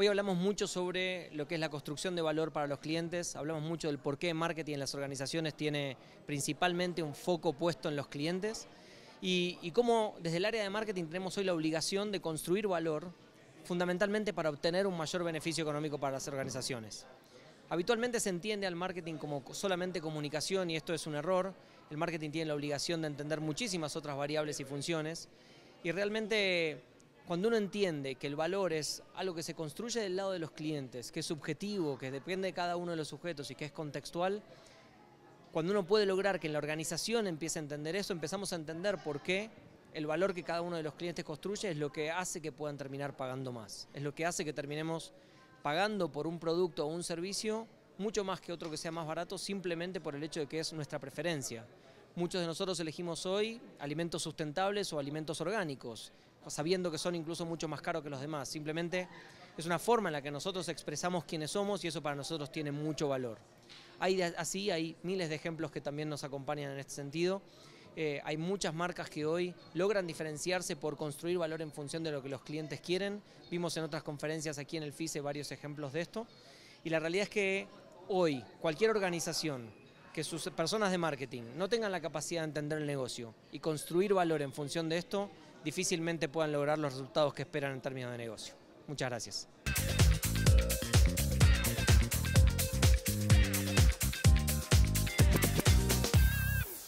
Hoy hablamos mucho sobre lo que es la construcción de valor para los clientes, hablamos mucho del por qué marketing en las organizaciones tiene principalmente un foco puesto en los clientes y, y cómo desde el área de marketing tenemos hoy la obligación de construir valor fundamentalmente para obtener un mayor beneficio económico para las organizaciones. Habitualmente se entiende al marketing como solamente comunicación y esto es un error. El marketing tiene la obligación de entender muchísimas otras variables y funciones y realmente cuando uno entiende que el valor es algo que se construye del lado de los clientes, que es subjetivo, que depende de cada uno de los sujetos y que es contextual, cuando uno puede lograr que la organización empiece a entender eso, empezamos a entender por qué el valor que cada uno de los clientes construye es lo que hace que puedan terminar pagando más. Es lo que hace que terminemos pagando por un producto o un servicio mucho más que otro que sea más barato simplemente por el hecho de que es nuestra preferencia. Muchos de nosotros elegimos hoy alimentos sustentables o alimentos orgánicos sabiendo que son incluso mucho más caros que los demás. Simplemente es una forma en la que nosotros expresamos quiénes somos y eso para nosotros tiene mucho valor. Hay así, hay miles de ejemplos que también nos acompañan en este sentido. Eh, hay muchas marcas que hoy logran diferenciarse por construir valor en función de lo que los clientes quieren. Vimos en otras conferencias aquí en el FISE varios ejemplos de esto. Y la realidad es que hoy cualquier organización que sus personas de marketing no tengan la capacidad de entender el negocio y construir valor en función de esto, difícilmente puedan lograr los resultados que esperan en términos de negocio. Muchas gracias.